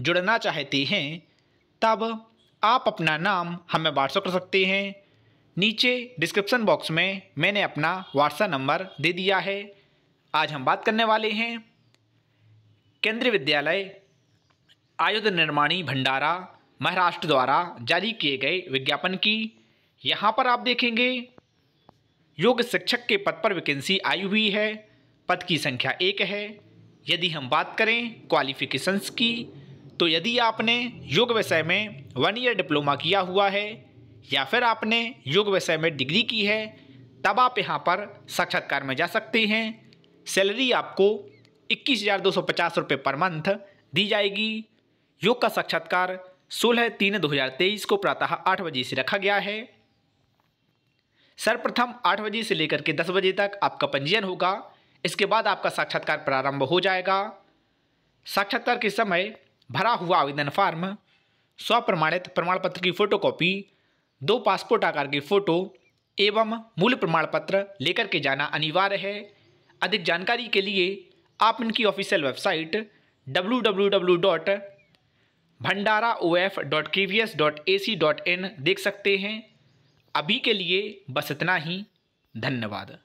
जुड़ना चाहते हैं तब आप अपना नाम हमें व्हाट्सअप कर सकते हैं नीचे डिस्क्रिप्शन बॉक्स में मैंने अपना व्हाट्सएप नंबर दे दिया है आज हम बात करने वाले हैं केंद्रीय विद्यालय आयुध निर्माणी भंडारा महाराष्ट्र द्वारा जारी किए गए विज्ञापन की यहाँ पर आप देखेंगे योग्य शिक्षक के पद पर वैकेंसी आई हुई है पद की संख्या एक है यदि हम बात करें क्वालिफिकेशंस की तो यदि आपने योग विषय में वन ईयर डिप्लोमा किया हुआ है या फिर आपने योग विषय में डिग्री की है तब आप यहाँ पर साक्षात्कार में जा सकते हैं सैलरी आपको इक्कीस हज़ार दो सौ पचास रुपये पर मंथ दी जाएगी योग का साक्षात्कार सोलह तीन दो हज़ार तेईस को प्रातः आठ बजे से रखा गया है सर्वप्रथम आठ बजे से लेकर के दस बजे तक आपका पंजीयन होगा इसके बाद आपका साक्षात्कार प्रारंभ हो जाएगा साक्षात्कार के समय भरा हुआ आवेदन फार्म स्वप्रमाणित प्रमाण पत्र की फोटोकॉपी दो पासपोर्ट आकार की फ़ोटो एवं मूल प्रमाण पत्र लेकर के जाना अनिवार्य है अधिक जानकारी के लिए आप इनकी official website W dot Bhandara O F dot K V S dot A C dot in देख सकते हैं अभी के लिए बस इतना ही धन्यवाद